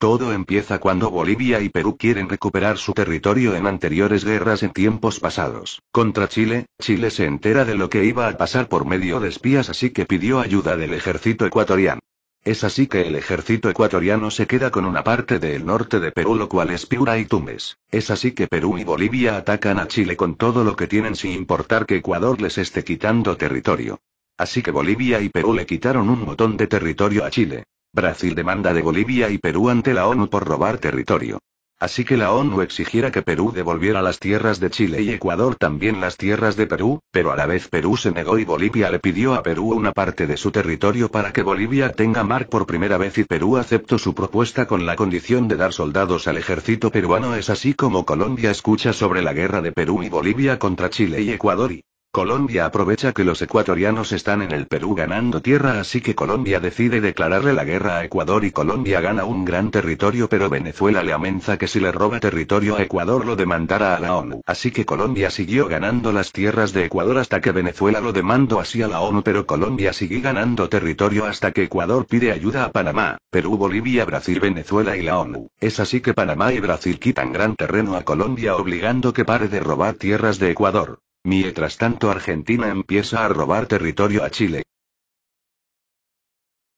Todo empieza cuando Bolivia y Perú quieren recuperar su territorio en anteriores guerras en tiempos pasados. Contra Chile, Chile se entera de lo que iba a pasar por medio de espías así que pidió ayuda del ejército ecuatoriano. Es así que el ejército ecuatoriano se queda con una parte del norte de Perú, lo cual es Piura y Tumbes. Es así que Perú y Bolivia atacan a Chile con todo lo que tienen sin importar que Ecuador les esté quitando territorio. Así que Bolivia y Perú le quitaron un montón de territorio a Chile. Brasil demanda de Bolivia y Perú ante la ONU por robar territorio. Así que la ONU exigiera que Perú devolviera las tierras de Chile y Ecuador también las tierras de Perú, pero a la vez Perú se negó y Bolivia le pidió a Perú una parte de su territorio para que Bolivia tenga mar por primera vez y Perú aceptó su propuesta con la condición de dar soldados al ejército peruano. Es así como Colombia escucha sobre la guerra de Perú y Bolivia contra Chile y Ecuador y Colombia aprovecha que los ecuatorianos están en el Perú ganando tierra, así que Colombia decide declararle la guerra a Ecuador y Colombia gana un gran territorio, pero Venezuela le amenaza que si le roba territorio a Ecuador lo demandará a la ONU. Así que Colombia siguió ganando las tierras de Ecuador hasta que Venezuela lo demandó así a la ONU, pero Colombia sigue ganando territorio hasta que Ecuador pide ayuda a Panamá, Perú, Bolivia, Brasil, Venezuela y la ONU. Es así que Panamá y Brasil quitan gran terreno a Colombia obligando que pare de robar tierras de Ecuador. Mientras tanto Argentina empieza a robar territorio a Chile.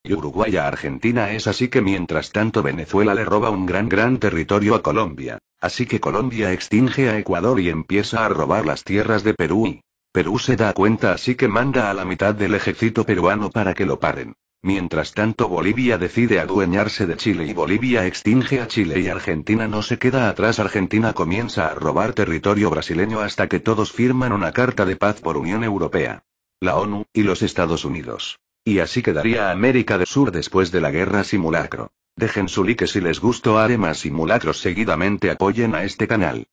Y Uruguay a Argentina es así que mientras tanto Venezuela le roba un gran gran territorio a Colombia. Así que Colombia extinge a Ecuador y empieza a robar las tierras de Perú Perú se da cuenta así que manda a la mitad del ejército peruano para que lo paren. Mientras tanto Bolivia decide adueñarse de Chile y Bolivia extinge a Chile y Argentina no se queda atrás. Argentina comienza a robar territorio brasileño hasta que todos firman una carta de paz por Unión Europea, la ONU y los Estados Unidos. Y así quedaría América del Sur después de la guerra simulacro. Dejen su like si les gustó haré más simulacros seguidamente apoyen a este canal.